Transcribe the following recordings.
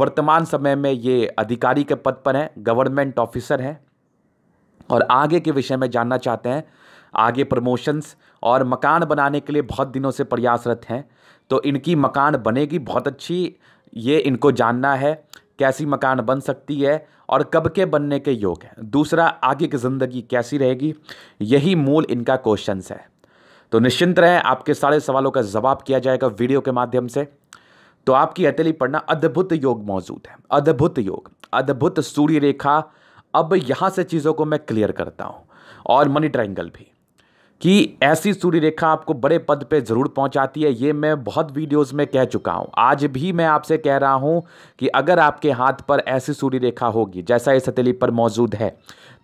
वर्तमान समय में ये अधिकारी के पद पर हैं गवर्नमेंट ऑफिसर हैं और आगे के विषय में जानना चाहते हैं आगे प्रमोशंस और मकान बनाने के लिए बहुत दिनों से प्रयासरत हैं तो इनकी मकान बनेगी बहुत अच्छी ये इनको जानना है कैसी मकान बन सकती है और कब के बनने के योग हैं दूसरा आगे की ज़िंदगी कैसी रहेगी यही मूल इनका क्वेश्चंस है तो निश्चिंत रहें आपके सारे सवालों का जवाब किया जाएगा वीडियो के माध्यम से तो आपकी हथेली पढ़ना अद्भुत योग मौजूद है अद्भुत योग अद्भुत सूर्य रेखा अब यहाँ से चीज़ों को मैं क्लियर करता हूँ और मनी ट्राइंगल भी कि ऐसी सूर्य रेखा आपको बड़े पद पे ज़रूर पहुंचाती है ये मैं बहुत वीडियोस में कह चुका हूं आज भी मैं आपसे कह रहा हूं कि अगर आपके हाथ पर ऐसी सूर्य रेखा होगी जैसा इस हथेली पर मौजूद है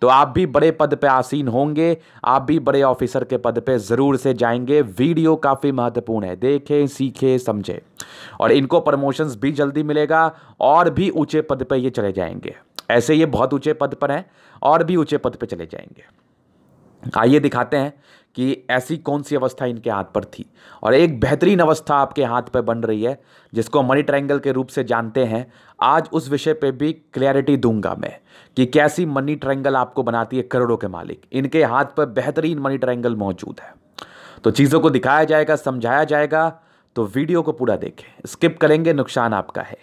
तो आप भी बड़े पद पे आसीन होंगे आप भी बड़े ऑफिसर के पद पे ज़रूर से जाएंगे वीडियो काफ़ी महत्वपूर्ण है देखें सीखें समझें और इनको प्रमोशंस भी जल्दी मिलेगा और भी ऊंचे पद पर ये चले जाएंगे ऐसे ये बहुत ऊंचे पद पर हैं और भी ऊंचे पद पर चले जाएंगे आइए दिखाते हैं कि ऐसी कौन सी अवस्था इनके हाथ पर थी और एक बेहतरीन अवस्था आपके हाथ पर बन रही है जिसको मनी ट्रायंगल के रूप से जानते हैं आज उस विषय पे भी क्लैरिटी दूंगा मैं कि कैसी मनी ट्रायंगल आपको बनाती है करोड़ों के मालिक इनके हाथ पर बेहतरीन मनी ट्रायंगल मौजूद है तो चीज़ों को दिखाया जाएगा समझाया जाएगा तो वीडियो को पूरा देखें स्किप करेंगे नुकसान आपका है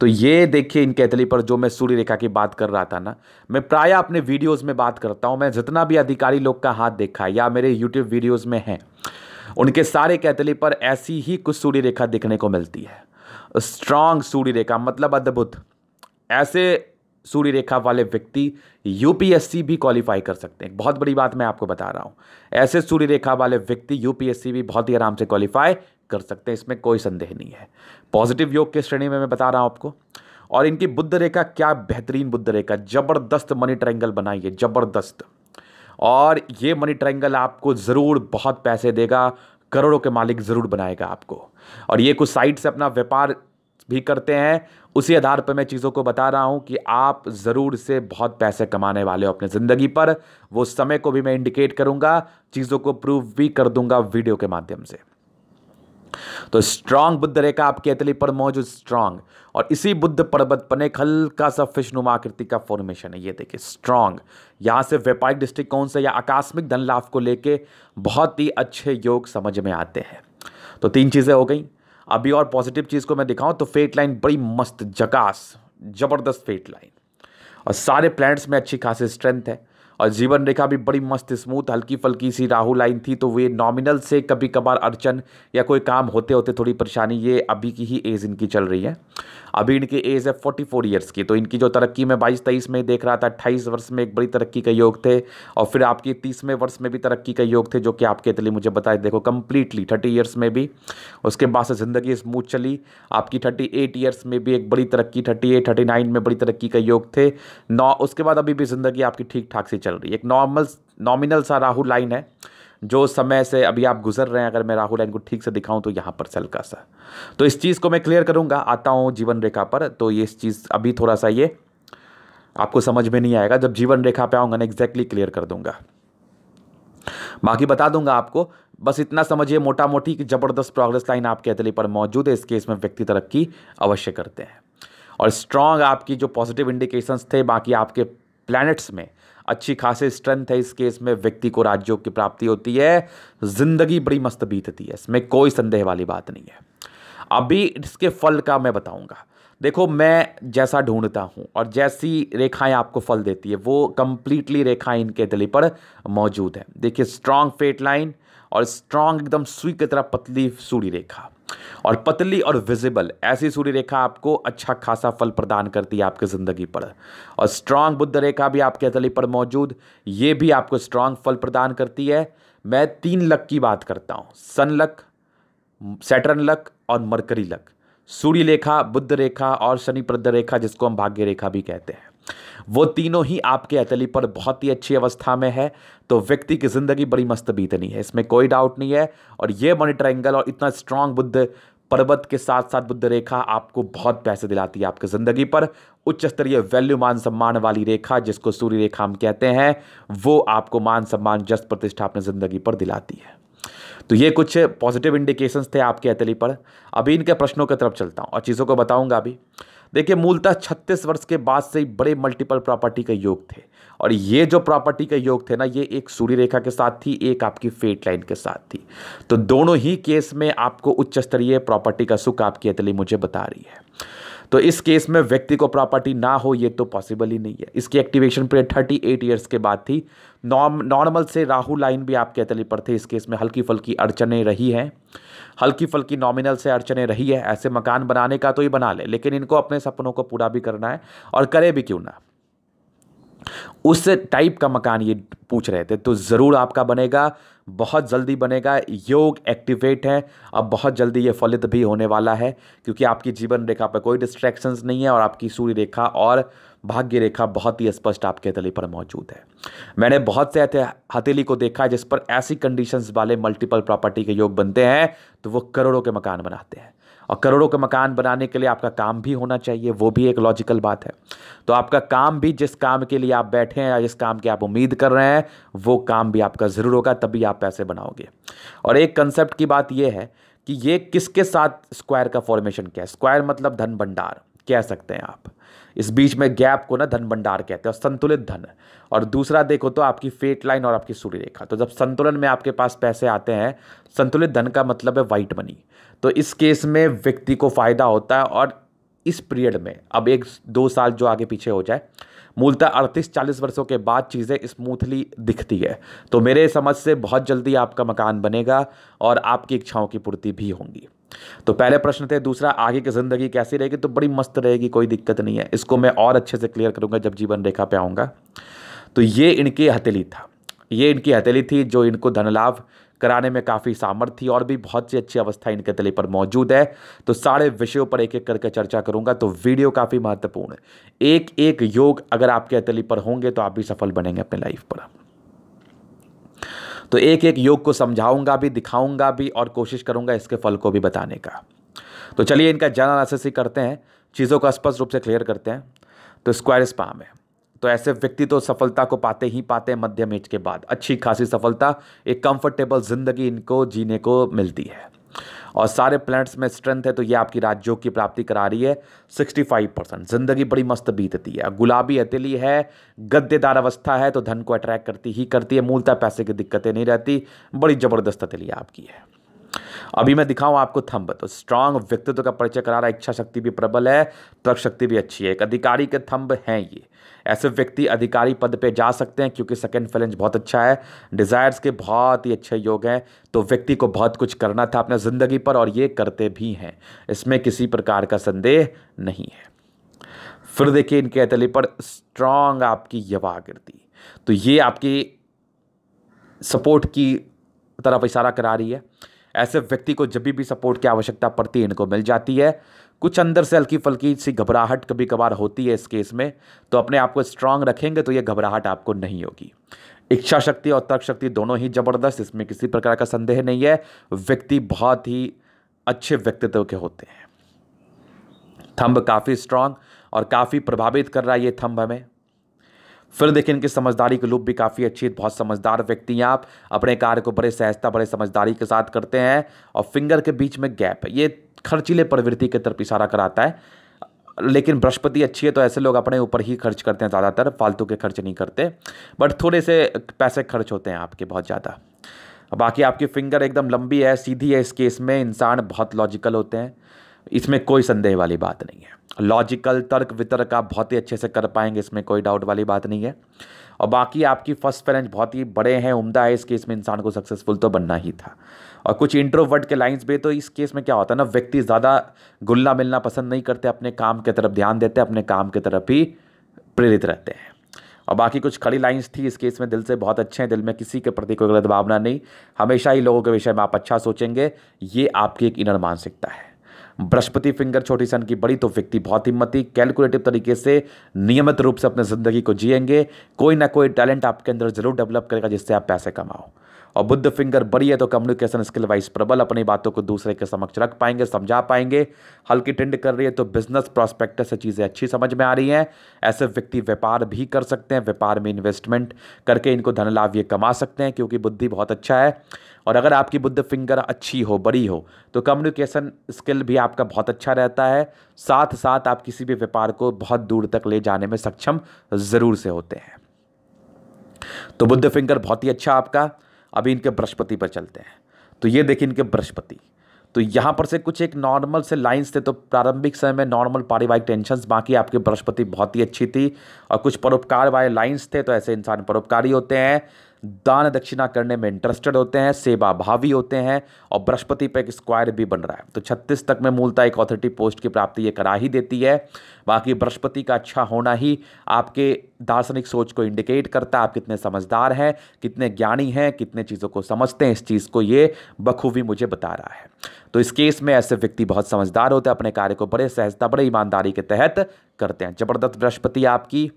तो ये देखिए इन अतली पर जो मैं सूर्य रेखा की बात कर रहा था ना मैं प्राय अपने वीडियोस में बात करता हूँ मैं जितना भी अधिकारी लोग का हाथ देखा या मेरे यूट्यूब वीडियोस में हैं उनके सारे कैतली पर ऐसी ही कुछ सूर्य रेखा देखने को मिलती है स्ट्रांग सूर्य रेखा मतलब अद्भुत ऐसे सूर्य रेखा वाले व्यक्ति यूपीएससी भी क्वालिफाई कर सकते हैं बहुत बड़ी बात मैं आपको बता रहा हूँ ऐसे सूर्य रेखा वाले व्यक्ति यूपीएससी भी बहुत ही आराम से क्वालिफाई कर सकते हैं इसमें कोई संदेह नहीं है पॉजिटिव योग की श्रेणी में मैं बता रहा हूँ आपको और इनकी बुद्ध रेखा क्या बेहतरीन बुद्ध रेखा जबरदस्त मनी ट्रैंगल बनाइए जबरदस्त और ये मनी ट्रैंगल आपको ज़रूर बहुत पैसे देगा करोड़ों के मालिक ज़रूर बनाएगा आपको और ये कुछ साइट से अपना व्यापार भी करते हैं उसी आधार पर मैं चीज़ों को बता रहा हूँ कि आप ज़रूर से बहुत पैसे कमाने वाले हो अपने ज़िंदगी पर वो समय को भी मैं इंडिकेट करूँगा चीज़ों को प्रूव भी कर दूंगा वीडियो के माध्यम से तो स्ट्रांग बुद्ध रेखा आपकी अतली पर मौजूद स्ट्रांग और इसी बुद्ध पर्वत पर एक हल्का सा फिशनुमा आकृति का फॉर्मेशन है ये देखिए स्ट्रांग यहां से व्यापारिक दृष्टिकोण से या आकस्मिक धन लाभ को लेके बहुत ही अच्छे योग समझ में आते हैं तो तीन चीज़ें हो गई अभी और पॉजिटिव चीज़ को मैं दिखाऊं तो फेट लाइन बड़ी मस्त जकास ज़बरदस्त फेट लाइन और सारे प्लैनेट्स में अच्छी खासी स्ट्रेंथ है और जीवन रेखा भी बड़ी मस्त स्मूथ हल्की फल्की सी राहु लाइन थी तो वे नॉमिनल से कभी कभार अड़चन या कोई काम होते होते थोड़ी परेशानी ये अभी की ही एज इनकी चल रही है अभी इनकी एज है फोर्टी फोर ईयर्स की तो इनकी जो तरक्की मैं बाईस तेईस में देख रहा था अट्ठाईस वर्ष में एक बड़ी तरक्की का योग थे और फिर आपकी तीसवें वर्ष में भी तरक्की का योग थे जो कि आपके इतली मुझे बताए देखो कम्प्लीटली थर्टी ईयर्स में भी उसके बाद से ज़िंदगी स्मूथ चली आपकी थर्टी एट ईयर्स में भी एक बड़ी तरक्की थर्टी एट थर्टी नाइन में बड़ी तरक्की का योग थे नौ उसके बाद अभी भी ज़िंदगी आपकी ठीक ठाक से चल रही है एक नॉर्मल नॉमिनल सा राहु लाइन है जो समय से अभी आप गुजर रहे हैं अगर मैं राहु लाइन को ठीक से दिखाऊं तो यहाँ पर सल्का सा तो इस चीज़ को मैं क्लियर करूँगा आता हूँ जीवन रेखा पर तो ये इस चीज़ अभी थोड़ा सा ये आपको समझ में नहीं आएगा जब जीवन रेखा पे आऊँगा ना एग्जैक्टली क्लियर कर दूंगा बाकी बता दूंगा आपको बस इतना समझिए मोटा मोटी कि ज़बरदस्त प्रोग्रेस लाइन आपके अतले पर मौजूद है इस केस में व्यक्ति तरक्की अवश्य करते हैं और स्ट्रांग आपकी जो पॉजिटिव इंडिकेशंस थे बाकी आपके प्लैनेट्स में अच्छी खासी स्ट्रेंथ है इस केस में व्यक्ति को राज्यों की प्राप्ति होती है जिंदगी बड़ी मस्त बीतती है इसमें कोई संदेह वाली बात नहीं है अभी इसके फल का मैं बताऊंगा देखो मैं जैसा ढूंढता हूँ और जैसी रेखाएं आपको फल देती है वो कंप्लीटली रेखाएं इनके दली पर मौजूद है देखिए स्ट्रांग फेट लाइन और स्ट्रांग एकदम सुई की तरह पतली सूढ़ी रेखा और पतली और विजिबल ऐसी सूर्य रेखा आपको अच्छा खासा फल प्रदान करती है आपकी ज़िंदगी पर और स्ट्रांग बुद्ध रेखा भी आपके अतली पर मौजूद ये भी आपको स्ट्रांग फल प्रदान करती है मैं तीन लक की बात करता हूँ सन लक सैटर्न लक और मरकरी लक सूर्य रेखा बुद्ध रेखा और शनि प्रद रेखा जिसको हम भाग्य रेखा भी कहते हैं वो तीनों ही आपके अतली पर बहुत ही अच्छी अवस्था में है तो व्यक्ति की ज़िंदगी बड़ी मस्त बीतनी है इसमें कोई डाउट नहीं है और ये मॉनिटर एंगल और इतना स्ट्रांग बुद्ध पर्वत के साथ साथ बुद्ध रेखा आपको बहुत पैसे दिलाती है आपकी ज़िंदगी पर उच्च स्तरीय वैल्यू मान सम्मान वाली रेखा जिसको सूर्य रेखा हम कहते हैं वो आपको मान सम्मान जस प्रतिष्ठा अपनी ज़िंदगी पर दिलाती है तो ये कुछ पॉजिटिव इंडिकेशंस थे आपके अतली पर अभी इनके प्रश्नों की तरफ चलता हूँ और चीज़ों को बताऊँगा अभी देखिए मूलतः छत्तीस वर्ष के बाद से ही बड़े मल्टीपल प्रॉपर्टी के योग थे और ये जो प्रॉपर्टी के योग थे ना ये एक सूर्य रेखा के साथ थी एक आपकी फेट लाइन के साथ थी तो दोनों ही केस में आपको उच्च स्तरीय प्रॉपर्टी का सुख आपकी अतली मुझे बता रही है तो इस केस में व्यक्ति को प्रॉपर्टी ना हो ये तो पॉसिबल ही नहीं है इसकी activation period thirty eight years के बाद थी नॉर्मल से राहु लाइन भी आपके अतली पर थे इस केस में हल्की फुल्की अड़चने रही हैं हल्की फल्की नॉमिनल से अड़चने रही है ऐसे मकान बनाने का तो ही बना ले लेकिन इनको अपने सपनों को पूरा भी करना है और करे भी क्यों ना उस टाइप का मकान ये पूछ रहे थे तो ज़रूर आपका बनेगा बहुत जल्दी बनेगा योग एक्टिवेट है अब बहुत जल्दी ये फलित भी होने वाला है क्योंकि आपकी जीवन रेखा पर कोई डिस्ट्रैक्शंस नहीं है और आपकी सूर्य रेखा और भाग्य रेखा बहुत ही स्पष्ट आपके हथेली पर मौजूद है मैंने बहुत से हथेली को देखा है जिस पर ऐसी कंडीशंस वाले मल्टीपल प्रॉपर्टी के योग बनते हैं तो वो करोड़ों के मकान बनाते हैं और करोड़ों के मकान बनाने के लिए आपका काम भी होना चाहिए वो भी एक लॉजिकल बात है तो आपका काम भी जिस काम के लिए आप बैठे हैं या जिस काम की आप उम्मीद कर रहे हैं वो काम भी आपका ज़रूर होगा तभी आप पैसे बनाओगे और एक कंसेप्ट की बात यह है कि ये किसके साथ स्क्वायर का फॉर्मेशन क्या है स्क्वायर मतलब धन भंडार कह सकते हैं आप इस बीच में गैप को ना धन भंडार कहते हैं और संतुलित धन और दूसरा देखो तो आपकी फेट लाइन और आपकी सूर्य रेखा तो जब संतुलन में आपके पास पैसे आते हैं संतुलित धन का मतलब है वाइट मनी तो इस केस में व्यक्ति को फ़ायदा होता है और इस पीरियड में अब एक दो साल जो आगे पीछे हो जाए मूलतः अड़तीस चालीस वर्षों के बाद चीज़ें स्मूथली दिखती है तो मेरे समझ से बहुत जल्दी आपका मकान बनेगा और आपकी इच्छाओं की पूर्ति भी होंगी तो पहले प्रश्न थे दूसरा आगे की ज़िंदगी कैसी रहेगी तो बड़ी मस्त रहेगी कोई दिक्कत नहीं है इसको मैं और अच्छे से क्लियर करूँगा जब जीवन रेखा पे आऊँगा तो ये इनकी हथेली था ये इनकी हथेली थी जो इनको धन लाभ कराने में काफ़ी सामर्थ्य और भी बहुत सी अच्छी अवस्था इनके तले पर मौजूद है तो सारे विषयों पर एक एक करके चर्चा करूंगा तो वीडियो काफ़ी महत्वपूर्ण है एक एक योग अगर आपके अतली पर होंगे तो आप भी सफल बनेंगे अपने लाइफ पर तो एक एक योग को समझाऊंगा भी दिखाऊंगा भी और कोशिश करूंगा इसके फल को भी बताने का तो चलिए इनका जन एनालिसिस करते हैं चीज़ों को स्पष्ट रूप से क्लियर करते हैं तो स्क्वायर स्पाम है तो ऐसे व्यक्ति तो सफलता को पाते ही पाते हैं मध्यम एज के बाद अच्छी खासी सफलता एक कंफर्टेबल ज़िंदगी इनको जीने को मिलती है और सारे प्लैनेट्स में स्ट्रेंथ है तो ये आपकी राज्यों की प्राप्ति करा रही है 65 परसेंट ज़िंदगी बड़ी मस्त बीतती है गुलाबी हथेली है गद्देदार अवस्था है तो धन को अट्रैक्ट करती ही करती है मूलतः पैसे की दिक्कतें नहीं रहती बड़ी ज़बरदस्त हथेली आपकी है अभी मैं दिखाऊं आपको थंब तो स्ट्रांग व्यक्तित्व का परिचय करा रहा है इच्छा शक्ति भी प्रबल है तर्क शक्ति भी अच्छी है एक अधिकारी के थंब हैं ये ऐसे व्यक्ति अधिकारी पद पे जा सकते हैं क्योंकि सेकेंड फैलेंज बहुत अच्छा है डिज़ायर्स के बहुत ही अच्छे योग हैं तो व्यक्ति को बहुत कुछ करना था अपने ज़िंदगी पर और ये करते भी हैं इसमें किसी प्रकार का संदेह नहीं है फिर देखिए इनके अतली पर स्ट्रांग आपकी गिरती तो ये आपकी सपोर्ट की तरफ इशारा करा रही है ऐसे व्यक्ति को जब भी सपोर्ट की आवश्यकता पड़ती है इनको मिल जाती है कुछ अंदर से हल्की फल्की सी घबराहट कभी कभार होती है इस केस में तो अपने आप को स्ट्रांग रखेंगे तो ये घबराहट आपको नहीं होगी इच्छा शक्ति और तर्क शक्ति दोनों ही जबरदस्त इसमें किसी प्रकार का संदेह नहीं है व्यक्ति बहुत ही अच्छे व्यक्तित्व के होते हैं थंब काफ़ी स्ट्रांग और काफ़ी प्रभावित कर रहा है ये थंब हमें फिर देखिए इनकी समझदारी की लूप भी काफ़ी अच्छी है बहुत समझदार व्यक्ति हैं आप अपने कार्य को बड़े सहजता बड़े समझदारी के साथ करते हैं और फिंगर के बीच में गैप है ये खर्चीले प्रवृत्ति की तरफ इशारा कराता है लेकिन बृहस्पति अच्छी है तो ऐसे लोग अपने ऊपर ही खर्च करते हैं ज़्यादातर फालतू के खर्च नहीं करते बट थोड़े से पैसे खर्च होते हैं आपके बहुत ज़्यादा बाकी आपकी फिंगर एकदम लंबी है सीधी है इस केस में इंसान बहुत लॉजिकल होते हैं इसमें कोई संदेह वाली बात नहीं है लॉजिकल तर्क वितर्क आप बहुत ही अच्छे से कर पाएंगे इसमें कोई डाउट वाली बात नहीं है और बाकी आपकी फर्स्ट पैलेंज बहुत ही बड़े हैं उमदा है इस केस में इंसान को सक्सेसफुल तो बनना ही था और कुछ इंट्रोवर्ट के लाइंस भी तो इस केस में क्या होता है ना व्यक्ति ज़्यादा गुल्ला मिलना पसंद नहीं करते अपने काम की तरफ ध्यान देते अपने काम की तरफ ही प्रेरित रहते हैं और बाकी कुछ खड़ी लाइंस थी इस केस में दिल से बहुत अच्छे हैं दिल में किसी के प्रति कोई गलत भावना नहीं हमेशा ही लोगों के विषय में आप अच्छा सोचेंगे ये आपकी एक इनर मानसिकता है बृहस्पति फिंगर छोटी सन की बड़ी तो व्यक्ति बहुत हिम्मती कैलकुलेटिव तरीके से नियमित रूप से अपने ज़िंदगी को जिएंगे कोई ना कोई टैलेंट आपके अंदर ज़रूर डेवलप करेगा जिससे आप पैसे कमाओ और बुद्ध फिंगर बड़ी है तो कम्युनिकेशन स्किल वाइज प्रबल अपनी बातों को दूसरे के समक्ष रख पाएंगे समझा पाएंगे हल्की टिंड कर रही है तो बिजनेस प्रॉस्पेक्ट से चीज़ें अच्छी समझ में आ रही हैं ऐसे व्यक्ति व्यापार भी कर सकते हैं व्यापार में इन्वेस्टमेंट करके इनको धन लाभ ये कमा सकते हैं क्योंकि बुद्धि बहुत अच्छा है और अगर आपकी बुद्ध फिंगर अच्छी हो बड़ी हो तो कम्युनिकेशन स्किल भी आपका बहुत अच्छा रहता है साथ साथ आप किसी भी व्यापार को बहुत दूर तक ले जाने में सक्षम ज़रूर से होते हैं तो बुद्ध फिंगर बहुत ही अच्छा आपका अभी इनके बृहस्पति पर चलते हैं तो ये देखिए इनके बृहस्पति तो यहाँ पर से कुछ एक नॉर्मल से लाइंस थे तो प्रारंभिक समय में नॉर्मल पारिवारिक टेंशन बाकी आपकी बृहस्पति बहुत ही अच्छी थी और कुछ परोपकार वाले लाइंस थे तो ऐसे इंसान परोपकारी होते हैं दान दक्षिणा करने में इंटरेस्टेड होते हैं सेवा भावी होते हैं और बृहस्पति पर एक स्क्वायर भी बन रहा है तो छत्तीस तक में मूलतः एक ऑथोरिटी पोस्ट की प्राप्ति ये करा ही देती है बाकी बृहस्पति का अच्छा होना ही आपके दार्शनिक सोच को इंडिकेट करता है आप कितने समझदार हैं कितने ज्ञानी हैं कितने चीज़ों को समझते हैं इस चीज़ को ये बखूबी मुझे बता रहा है तो इस केस में ऐसे व्यक्ति बहुत समझदार होते हैं अपने कार्य को बड़े सहजता बड़े ईमानदारी के तहत करते हैं ज़बरदस्त बृहस्पति आपकी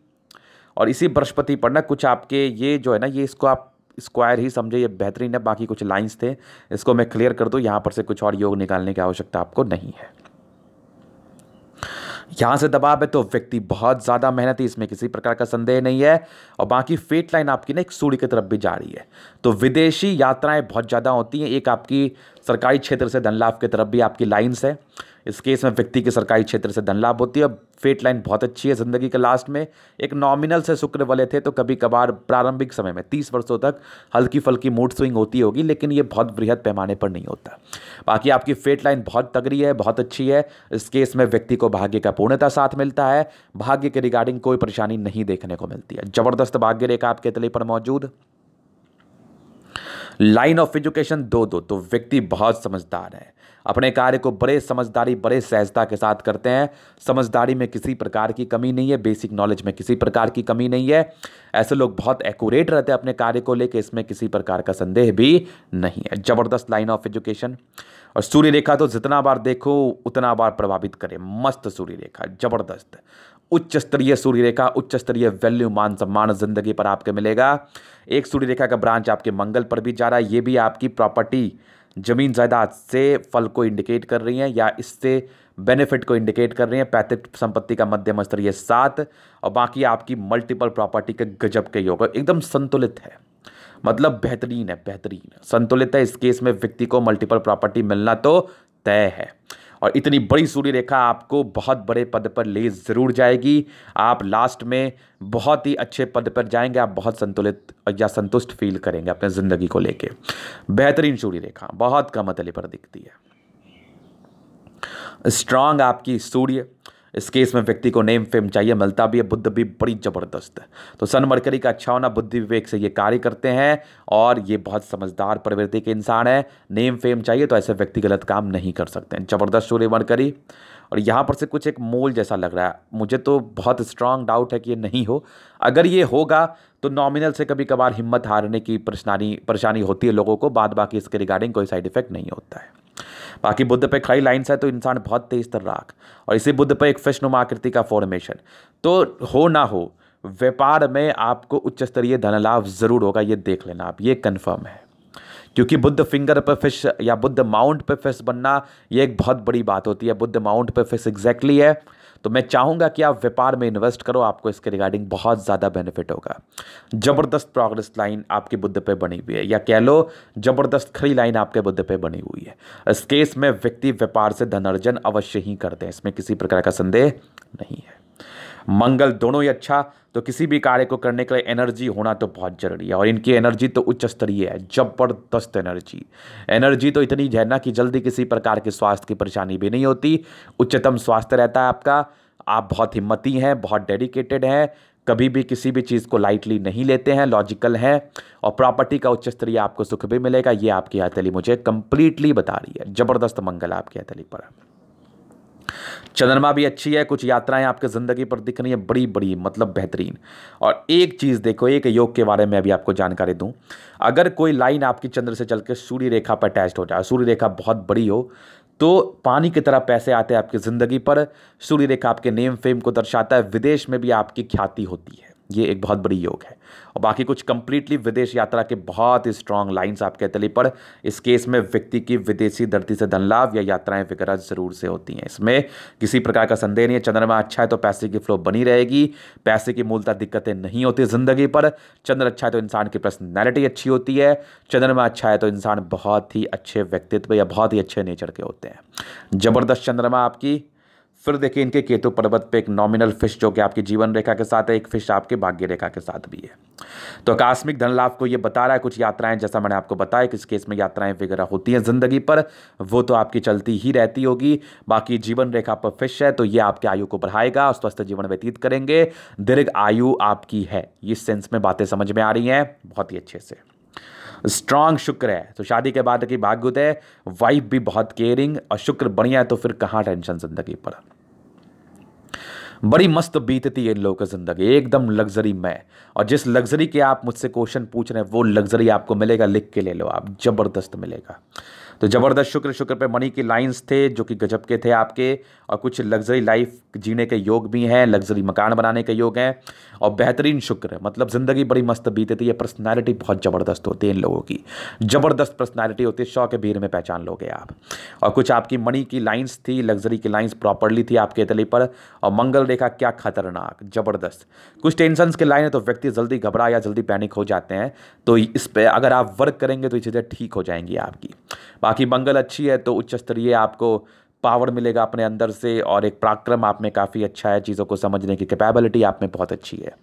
और इसी बृहस्पति पर ना कुछ आपके ये जो है ना ये इसको आप स्क्वायर ही समझे ये बेहतरीन है बाकी कुछ लाइंस थे इसको मैं क्लियर कर दूँ यहाँ पर से कुछ और योग निकालने की आवश्यकता आपको नहीं है यहाँ से दबाव है तो व्यक्ति बहुत ज़्यादा मेहनती इसमें किसी प्रकार का संदेह नहीं है और बाकी फेट लाइन आपकी ना एक सूर्य की तरफ भी जा रही है तो विदेशी यात्राएं बहुत ज़्यादा होती हैं एक आपकी सरकारी क्षेत्र से धन लाभ की तरफ भी आपकी लाइन्स है इस केस में व्यक्ति के सरकारी क्षेत्र से धन लाभ होती है फेट लाइन बहुत अच्छी है ज़िंदगी के लास्ट में एक नॉमिनल से शुक्र वाले थे तो कभी कभार प्रारंभिक समय में तीस वर्षों तक हल्की फल्की मूड स्विंग होती होगी लेकिन ये बहुत वृहद पैमाने पर नहीं होता बाकी आपकी फेट लाइन बहुत तगड़ी है बहुत अच्छी है इस केस में व्यक्ति को भाग्य का पूर्णता साथ मिलता है भाग्य के रिगार्डिंग कोई परेशानी नहीं देखने को मिलती है ज़बरदस्त भाग्य रेखा आपके तले पर मौजूद लाइन ऑफ एजुकेशन दो दो तो व्यक्ति बहुत समझदार है अपने कार्य को बड़े समझदारी बड़े सहजता के साथ करते हैं समझदारी में किसी प्रकार की कमी नहीं है बेसिक नॉलेज में किसी प्रकार की कमी नहीं है ऐसे लोग बहुत एक्यूरेट रहते हैं अपने कार्य को लेकर इसमें किसी प्रकार का संदेह भी नहीं है ज़बरदस्त लाइन ऑफ एजुकेशन और सूर्य रेखा तो जितना बार देखो उतना बार प्रभावित करे मस्त सूर्य रेखा जबरदस्त उच्च स्तरीय सूर्य रेखा उच्च स्तरीय वैल्यू मान सम्मान जिंदगी पर आपके मिलेगा एक सूर्य रेखा का ब्रांच आपके मंगल पर भी जा रहा है ये भी आपकी प्रॉपर्टी ज़मीन जायदाद से फल को इंडिकेट कर रही हैं या इससे बेनिफिट को इंडिकेट कर रही हैं पैतृक संपत्ति का मध्यम स्तरीय सात और बाकी आपकी मल्टीपल प्रॉपर्टी के गजब के योग एकदम संतुलित है मतलब बेहतरीन है बेहतरीन संतुलित है इस केस में व्यक्ति को मल्टीपल प्रॉपर्टी मिलना तो तय है और इतनी बड़ी सूर्य रेखा आपको बहुत बड़े पद पर ले ज़रूर जाएगी आप लास्ट में बहुत ही अच्छे पद पर जाएंगे आप बहुत संतुलित या संतुष्ट फील करेंगे अपने ज़िंदगी को लेके बेहतरीन सूर्य रेखा बहुत कम अतले पर दिखती है स्ट्रांग आपकी सूर्य इस केस में व्यक्ति को नेम फेम चाहिए मिलता भी है बुद्ध भी बड़ी ज़बरदस्त है तो सन मरकरी का अच्छा होना बुद्धि विवेक से ये कार्य करते हैं और ये बहुत समझदार प्रवृत्ति के इंसान है नेम फेम चाहिए तो ऐसे व्यक्ति गलत काम नहीं कर सकते हैं ज़बरदस्त सूर्य मरकरी और यहाँ पर से कुछ एक मोल जैसा लग रहा है मुझे तो बहुत स्ट्रांग डाउट है कि ये नहीं हो अगर ये होगा तो नॉमिनल से कभी कभार हिम्मत हारने की परेशानी परेशानी होती है लोगों को बाद बाकी इसके रिगार्डिंग कोई साइड इफेक्ट नहीं होता है बाकी बुद्ध पे खड़ी लाइन्स है तो इंसान बहुत तेज राख और इसी बुद्ध पे एक फिश नुमा आकृति का फॉर्मेशन तो हो ना हो व्यापार में आपको उच्च स्तरीय धन लाभ ज़रूर होगा ये देख लेना आप ये कन्फर्म है क्योंकि बुद्ध फिंगर पर फिश या बुद्ध माउंट पर फिश बनना ये एक बहुत बड़ी बात होती है बुद्ध माउंट पर फिश एग्जैक्टली है तो मैं चाहूँगा कि आप व्यापार में इन्वेस्ट करो आपको इसके रिगार्डिंग बहुत ज़्यादा बेनिफिट होगा ज़बरदस्त प्रोग्रेस लाइन आपके बुद्ध पे बनी हुई है या कह लो ज़बरदस्त खड़ी लाइन आपके बुद्ध पे बनी हुई है इस केस में व्यक्ति व्यापार से धन अर्जन अवश्य ही करते हैं इसमें किसी प्रकार का संदेह नहीं है मंगल दोनों ही अच्छा तो किसी भी कार्य को करने के लिए एनर्जी होना तो बहुत ज़रूरी है और इनकी एनर्जी तो उच्च स्तरीय है ज़बरदस्त एनर्जी एनर्जी तो इतनी है ना कि जल्दी किसी प्रकार के स्वास्थ्य की परेशानी भी नहीं होती उच्चतम स्वास्थ्य रहता है आपका आप बहुत हिम्मती हैं बहुत डेडिकेटेड हैं कभी भी किसी भी चीज़ को लाइटली नहीं लेते हैं लॉजिकल हैं और प्रॉपर्टी का उच्च स्तरीय आपको सुख भी मिलेगा ये आपकी हथेली मुझे कंप्लीटली बता रही है ज़बरदस्त मंगल आपकी हथेली पर चंद्रमा भी अच्छी है कुछ यात्राएं आपके ज़िंदगी पर दिख रही हैं बड़ी बड़ी मतलब बेहतरीन और एक चीज़ देखो एक योग के बारे में अभी आपको जानकारी दूं अगर कोई लाइन आपकी चंद्र से चल के सूर्य रेखा पर अटैच हो जाए सूर्य रेखा बहुत बड़ी हो तो पानी की तरह पैसे आते हैं आपकी ज़िंदगी पर सूर्य रेखा आपके नेम फेम को दर्शाता है विदेश में भी आपकी ख्याति होती है ये एक बहुत बड़ी योग है और बाकी कुछ कंप्लीटली विदेश यात्रा के बहुत ही स्ट्रांग लाइन्स आपके तली पर इस केस में व्यक्ति की विदेशी धरती से धन लाभ या यात्राएं वगैरह जरूर से होती हैं इसमें किसी प्रकार का संदेह नहीं है चंद्रमा अच्छा है तो पैसे की फ्लो बनी रहेगी पैसे की मूलतः दिक्कतें नहीं होती ज़िंदगी पर चंद्र अच्छा है तो इंसान की पर्सनैलिटी अच्छी होती है चंद्रमा अच्छा है तो इंसान बहुत ही अच्छे व्यक्तित्व या बहुत ही अच्छे नेचर के होते हैं ज़बरदस्त चंद्रमा आपकी फिर देखिए इनके केतु पर्वत पे एक नॉमिनल फिश जो कि आपकी जीवन रेखा के साथ है एक फिश आपके भाग्य रेखा के साथ भी है तो आकस्मिक धन लाभ को ये बता रहा है कुछ यात्राएं जैसा मैंने आपको बताया किस केस में यात्राएं वगैरह होती हैं ज़िंदगी पर वो तो आपकी चलती ही रहती होगी बाकी जीवन रेखा पर फिश है तो ये आपके आयु को बढ़ाएगा स्वस्थ जीवन व्यतीत करेंगे दीर्घ आयु आपकी है इस सेंस में बातें समझ में आ रही हैं बहुत ही अच्छे से स्ट्रांग शुक्र है तो शादी के बाद की भाग्युत है वाइफ भी बहुत केयरिंग और शुक्र बढ़िया है तो फिर कहाँ टेंशन जिंदगी पर बड़ी मस्त बीतती है इन लोगों की ज़िंदगी एकदम लग्जरी में और जिस लग्जरी के आप मुझसे क्वेश्चन पूछ रहे हैं वो लग्जरी आपको मिलेगा लिख के ले लो आप ज़बरदस्त मिलेगा तो ज़बरदस्त शुक्र शुक्र पे मणि की लाइंस थे जो कि गजब के थे आपके और कुछ लग्जरी लाइफ जीने के योग भी हैं लग्जरी मकान बनाने के योग हैं और बेहतरीन शुक्र है मतलब ज़िंदगी बड़ी मस्त बीतती है पर्सनैलिटी बहुत ज़बरदस्त होती है इन लोगों की ज़बरदस्त पर्सनैलिटी होती है शौक भीड़ में पहचान लोगे आप और कुछ आपकी मणि की लाइन्स थी लग्जरी की लाइन्स प्रॉपरली थी आपके तले पर और मंगल रेखा क्या खतरनाक ज़बरदस्त कुछ टेंशन के लाइन है तो व्यक्ति जल्दी घबरा या जल्दी पैनिक हो जाते हैं तो इस पर अगर आप वर्क करेंगे तो ये चीज़ें ठीक हो जाएंगी आपकी बाकी मंगल अच्छी है तो उच्च स्तरीय आपको पावर मिलेगा अपने अंदर से और एक पराक्रम आप में काफ़ी अच्छा है चीज़ों को समझने की कैपेबिलिटी आप में बहुत अच्छी है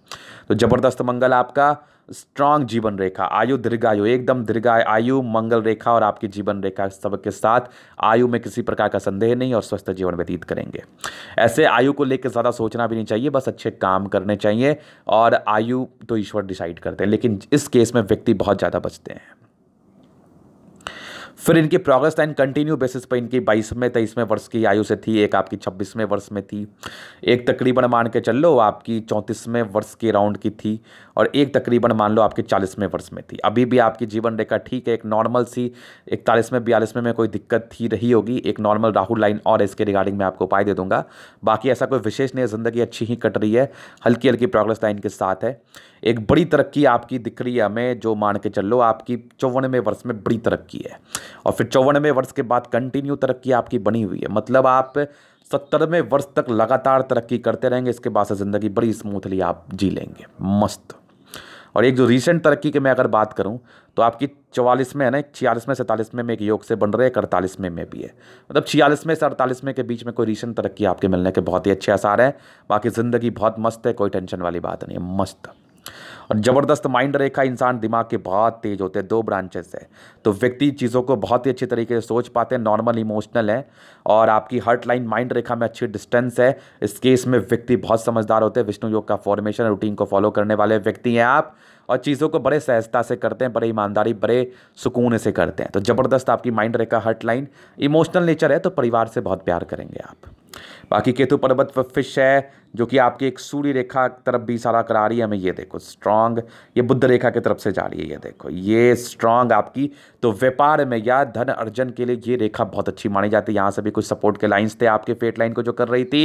तो ज़बरदस्त मंगल आपका स्ट्रांग जीवन रेखा आयु दीर्घायु एकदम दीर्घा आयु मंगल रेखा और आपकी जीवन रेखा सबके साथ आयु में किसी प्रकार का संदेह नहीं और स्वस्थ जीवन व्यतीत करेंगे ऐसे आयु को लेकर ज़्यादा सोचना भी नहीं चाहिए बस अच्छे काम करने चाहिए और आयु तो ईश्वर डिसाइड करते हैं लेकिन इस केस में व्यक्ति बहुत ज़्यादा बचते हैं फिर इनकी प्रोग्रेस लाइन कंटिन्यू बेसिस पर इनकी बाईसवें तेईसवें वर्ष की आयु से थी एक आपकी छब्बीसवें वर्ष में थी एक तकरीबन मान के चल लो आपकी चौंतीसवें वर्ष के राउंड की थी और एक तकरीबन मान लो आपकी चालीसवें वर्ष में थी अभी भी आपकी जीवन रेखा ठीक है एक नॉर्मल सी इकतालीसवें बयालीसवें में कोई दिक्कत थी रही होगी एक नॉर्मल राहुल लाइन और इसके रिगार्डिंग मैं आपको उपाय दे दूंगा बाकी ऐसा कोई विशेष नहीं ज़िंदगी अच्छी ही कट रही है हल्की हल्की प्रोग्रेस लाइन के साथ है एक बड़ी तरक्की आपकी दिख रही है हमें जो मान के चल लो आपकी चौवनवें वर्ष में बड़ी तरक्की है और फिर चौवनवें वर्ष के बाद कंटिन्यू तरक्की आपकी बनी हुई है मतलब आप सत्तरवें वर्ष तक लगातार तरक्की करते रहेंगे इसके बाद से ज़िंदगी बड़ी स्मूथली आप जी लेंगे मस्त और एक जो रिसेंट तरक्की की मैं अगर बात करूं तो आपकी चौवालीस में है ना छियालीस में सैंतालीस में, एक योग से बन रहे एक अड़तालीस में, में भी है मतलब छियालीस में से अड़तालीस में के बीच में कोई रिसेंट तरक्की आपके मिलने के बहुत ही अच्छे आसार हैं बाकी ज़िंदगी बहुत मस्त है कोई टेंशन वाली बात नहीं है मस्त और ज़बरदस्त माइंड रेखा इंसान दिमाग के बहुत तेज होते हैं दो ब्रांचेस है तो व्यक्ति चीज़ों को बहुत ही अच्छी तरीके से सोच पाते हैं नॉर्मल इमोशनल है और आपकी हर्ट लाइन माइंड रेखा में अच्छी डिस्टेंस है इस केस में व्यक्ति बहुत समझदार होते हैं विष्णु योग का फॉर्मेशन रूटीन को फॉलो करने वाले व्यक्ति हैं आप और चीज़ों को बड़े सहजता से करते हैं बड़े ईमानदारी बड़े सुकून से करते हैं तो ज़बरदस्त आपकी माइंड रेखा हर्ट लाइन इमोशनल नेचर है तो परिवार से बहुत प्यार करेंगे आप बाकी केतु पर्वत फिश है जो कि आपकी एक सूर्य रेखा तरफ भी इशारा करा रही है हमें ये देखो स्ट्रांग ये बुद्ध रेखा की तरफ से जा रही है ये देखो ये स्ट्रांग आपकी तो व्यापार में या धन अर्जन के लिए ये रेखा बहुत अच्छी मानी जाती है यहाँ से भी कुछ सपोर्ट के लाइन्स थे आपके फेट लाइन को जो कर रही थी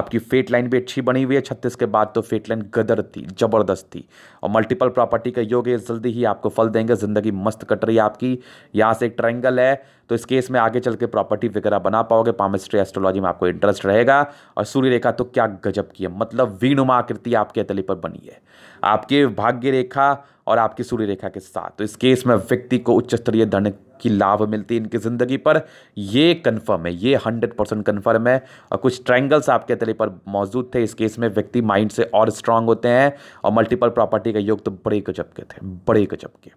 आपकी फेट लाइन भी अच्छी बनी हुई है छत्तीस के बाद तो फेट लाइन गदर थी जबरदस्त थी और मल्टीपल प्रॉपर्टी का योग है जल्दी ही आपको फल देंगे ज़िंदगी मस्त कट रही है आपकी यहाँ से एक ट्राइंगल है तो इस केस में आगे चल के प्रॉपर्टी वगैरह बना पाओगे पामिस्ट्री एस्ट्रोलॉजी में आपको इंटरेस्ट रहेगा और सूर्य रेखा तो क्या गजब की है मतलब वीणुमा आकृति आपके तले पर बनी है आपके भाग्य रेखा और आपकी सूर्य रेखा के साथ तो इस केस में व्यक्ति को उच्च स्तरीय धन की लाभ मिलती है इनकी ज़िंदगी पर ये कन्फर्म है ये हंड्रेड परसेंट कन्फर्म है और कुछ ट्रैंगल्स आपके तले पर मौजूद थे इस केस में व्यक्ति माइंड से और स्ट्रांग होते हैं और मल्टीपल प्रॉपर्टी का योग तो बड़े गजब के थे बड़े गजब के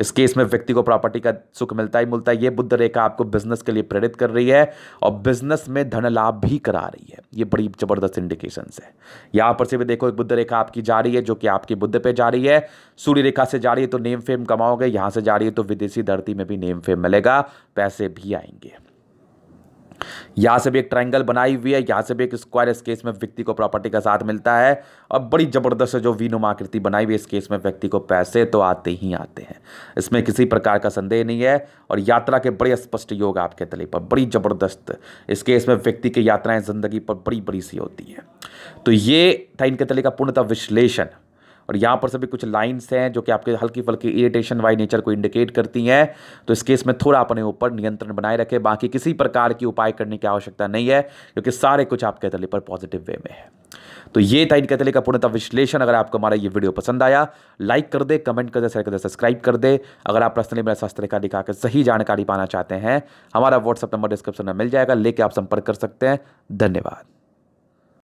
इस केस में व्यक्ति को प्रॉपर्टी का सुख मिलता ही मिलता है ये बुद्ध रेखा आपको बिजनेस के लिए प्रेरित कर रही है और बिजनेस में धन लाभ भी करा रही है ये बड़ी जबरदस्त इंडिकेशंस है यहाँ पर से भी देखो एक बुद्ध रेखा आपकी जा रही है जो कि आपकी बुद्ध पे जा रही है सूर्य रेखा से जा रही है तो नेम फेम कमाओगे यहाँ से जा रही है तो विदेशी धरती में भी नेम फेम मिलेगा पैसे भी आएंगे यहाँ से भी एक ट्राइंगल बनाई हुई है यहाँ से भी एक स्क्वायर इस केस में व्यक्ति को प्रॉपर्टी का साथ मिलता है और बड़ी ज़बरदस्त जो वीनुमा आकृति बनाई हुई है इस केस में व्यक्ति को पैसे तो आते ही आते हैं इसमें किसी प्रकार का संदेह नहीं है और यात्रा के बड़े स्पष्ट योग आपके तले पर बड़ी ज़बरदस्त इस केस में व्यक्ति की यात्राएं ज़िंदगी पर बड़ी बड़ी सी होती हैं तो ये था इनके तले का पूर्णतः विश्लेषण और यहाँ पर सभी कुछ लाइन्स हैं जो कि आपके हल्की फल्की इरिटेशन वाई नेचर को इंडिकेट करती हैं तो इस केस में थोड़ा अपने ऊपर नियंत्रण बनाए रखें बाकी किसी प्रकार की उपाय करने की आवश्यकता नहीं है क्योंकि सारे कुछ आपके तले पर पॉजिटिव वे में है तो ये था इनके तले का पूर्णतः विश्लेषण अगर आपको हमारा ये वीडियो पसंद आया लाइक कर दे कमेंट कर दे शेयर कर दे सब्सक्राइब कर दे अगर आप पर्सनली मेरा शास्त्र रेखा दिखा कर सही जानकारी पाना चाहते हैं हमारा व्हाट्सअप नंबर डिस्क्रिप्शन में मिल जाएगा लेके आप संपर्क कर सकते हैं धन्यवाद